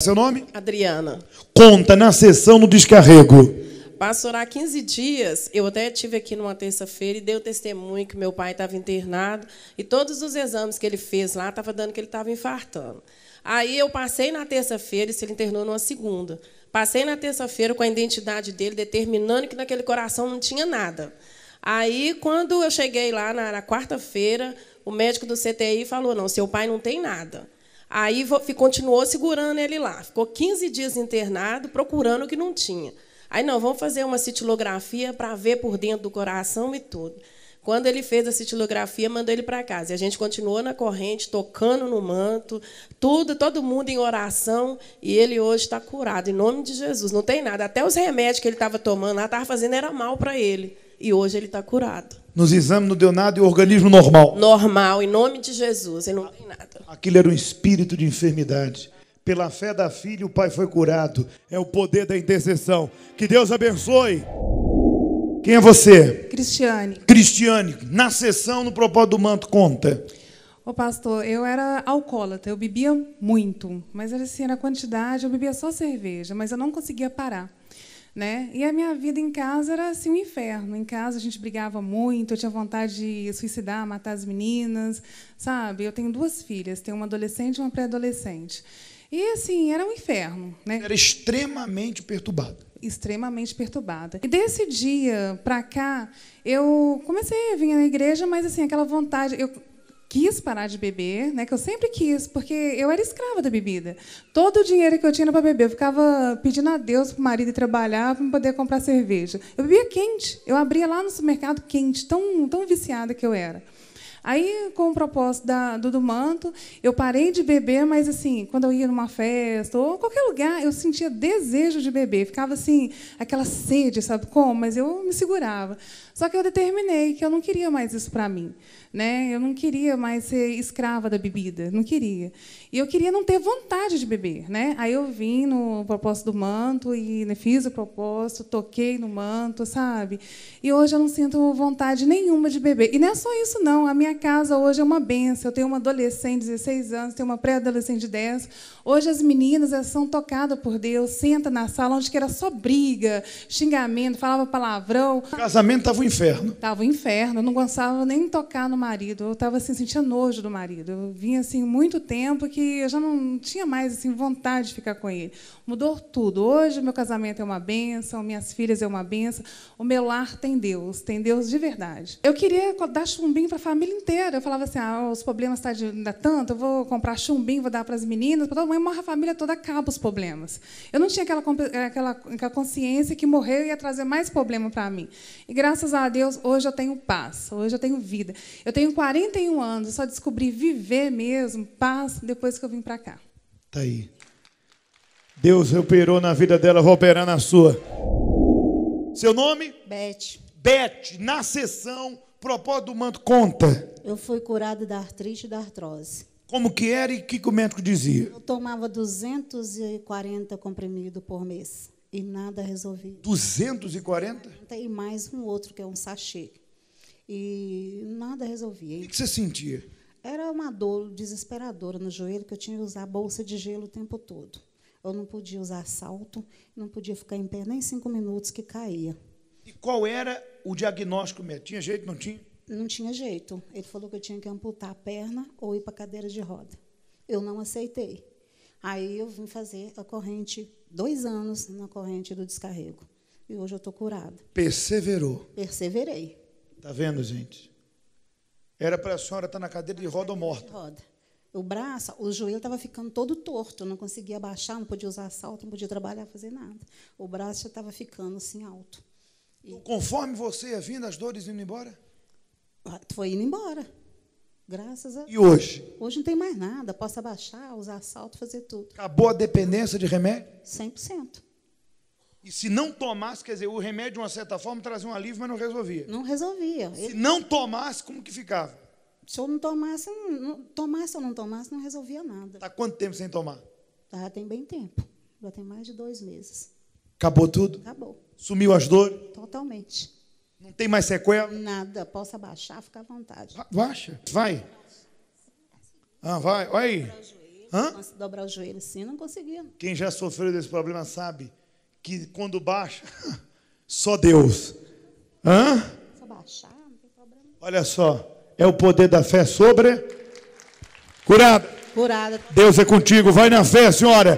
Seu nome? Adriana. Conta na sessão do descarrego. Passou há 15 dias, eu até tive aqui numa terça-feira e dei o testemunho que meu pai estava internado e todos os exames que ele fez lá estavam dando que ele estava infartando. Aí eu passei na terça-feira e se ele internou numa segunda. Passei na terça-feira com a identidade dele determinando que naquele coração não tinha nada. Aí quando eu cheguei lá na, na quarta-feira, o médico do CTI falou: "Não, seu pai não tem nada". Aí continuou segurando ele lá. Ficou 15 dias internado, procurando o que não tinha. Aí, não, vamos fazer uma citilografia para ver por dentro do coração e tudo. Quando ele fez a citilografia, mandou ele para casa. E a gente continuou na corrente, tocando no manto, tudo, todo mundo em oração. E ele hoje está curado, em nome de Jesus. Não tem nada. Até os remédios que ele estava tomando lá, estava fazendo, era mal para ele. E hoje ele está curado. Nos exames não deu nada e o organismo normal. Normal, em nome de Jesus, ele não tem nada. Aquilo era um espírito de enfermidade. Pela fé da filha, o pai foi curado. É o poder da intercessão. Que Deus abençoe. Quem é você? Cristiane. Cristiane, na sessão, no propósito do manto, conta. Ô pastor, eu era alcoólatra, eu bebia muito, mas era assim, era quantidade, eu bebia só cerveja, mas eu não conseguia parar. Né? E a minha vida em casa era assim um inferno. Em casa a gente brigava muito, eu tinha vontade de suicidar, matar as meninas, sabe? Eu tenho duas filhas, tenho uma adolescente e uma pré-adolescente. E assim, era um inferno, né? Era extremamente perturbada. Extremamente perturbada. E desse dia para cá, eu comecei a vir na igreja, mas assim, aquela vontade, eu quis parar de beber, né? Que eu sempre quis, porque eu era escrava da bebida. Todo o dinheiro que eu tinha para beber, eu ficava pedindo a Deus para o marido trabalhar para poder comprar cerveja. Eu bebia quente, eu abria lá no supermercado quente, tão, tão viciada que eu era. Aí, com o propósito da, do, do manto, eu parei de beber, mas assim, quando eu ia numa festa ou qualquer lugar, eu sentia desejo de beber. Ficava assim, aquela sede, sabe como? Mas eu me segurava. Só que eu determinei que eu não queria mais isso para mim. Né? Eu não queria mais ser escrava da bebida, não queria. E eu queria não ter vontade de beber, né? Aí eu vim no propósito do manto e né, fiz o propósito, toquei no manto, sabe? E hoje eu não sinto vontade nenhuma de beber. E não é só isso não, a minha minha casa hoje é uma benção. Eu tenho uma adolescente de 16 anos, tenho uma pré-adolescente de 10. Hoje as meninas elas são tocadas por Deus, senta na sala onde que era só briga, xingamento, falava palavrão. O casamento estava um inferno. Estava um inferno, eu não gostava nem tocar no marido. Eu estava assim, sentia nojo do marido. Eu vinha assim muito tempo que eu já não tinha mais assim vontade de ficar com ele. Mudou tudo. Hoje meu casamento é uma benção, minhas filhas é uma benção, o meu lar tem Deus, tem Deus de verdade. Eu queria dar chumbinho para a família inteiro. Eu falava assim: ah, os problemas estão tá tanto, eu vou comprar chumbinho, vou dar para as meninas, para todo mundo. a família toda acaba os problemas. Eu não tinha aquela, eh, aquela, aquela consciência que morrer ia trazer mais problema para mim. E graças a Deus, hoje eu tenho paz, hoje eu tenho vida. Eu tenho 41 anos, só descobri viver mesmo, paz, depois que eu vim para cá. Tá aí. Deus operou na vida dela, vou operar na sua. Seu nome? Beth. Beth, na sessão propósito do manto conta. Eu fui curado da artrite e da artrose. Como que era e que, que o médico dizia? Eu tomava 240 comprimidos por mês e nada resolvia. 240? E mais um outro que é um sachê. E nada resolvia. O que você sentia? Era uma dor desesperadora no joelho, que eu tinha que usar bolsa de gelo o tempo todo. Eu não podia usar salto, não podia ficar em pé nem cinco minutos que caía. E qual era o diagnóstico mesmo? Tinha jeito, não tinha? Não tinha jeito. Ele falou que eu tinha que amputar a perna ou ir para cadeira de roda. Eu não aceitei. Aí eu vim fazer a corrente, dois anos na corrente do descarrego. E hoje eu estou curada. Perseverou. Perseverei. Tá vendo, gente? Era para a senhora estar tá na cadeira de roda ou morta. roda. O braço, o joelho estava ficando todo torto, não conseguia baixar, não podia usar salto, não podia trabalhar, fazer nada. O braço já estava ficando assim alto. E conforme você ia é vindo, as dores indo embora? Ah, foi indo embora. Graças a E hoje? Hoje não tem mais nada. Posso abaixar, usar salto, fazer tudo. Acabou a dependência de remédio? 100%. E se não tomasse, quer dizer, o remédio, de uma certa forma, trazia um alívio, mas não resolvia. Não resolvia. Se Ele... não tomasse, como que ficava? Se eu não tomasse, não, não, tomasse ou não tomasse, não resolvia nada. Está quanto tempo sem tomar? Já ah, tem bem tempo. Já tem mais de dois meses. Acabou tudo? Acabou. Sumiu as dores? Totalmente. Não tem mais sequela? Nada. Posso abaixar, fica à vontade. Baixa, vai. Ah, vai, olha aí. Hã? Dobrar o joelho sim, não conseguia. Quem já sofreu desse problema sabe que quando baixa, só Deus. Hã? Só baixar, não tem problema. Olha só, é o poder da fé sobre curada. Curada. Deus é contigo, vai na fé, senhora.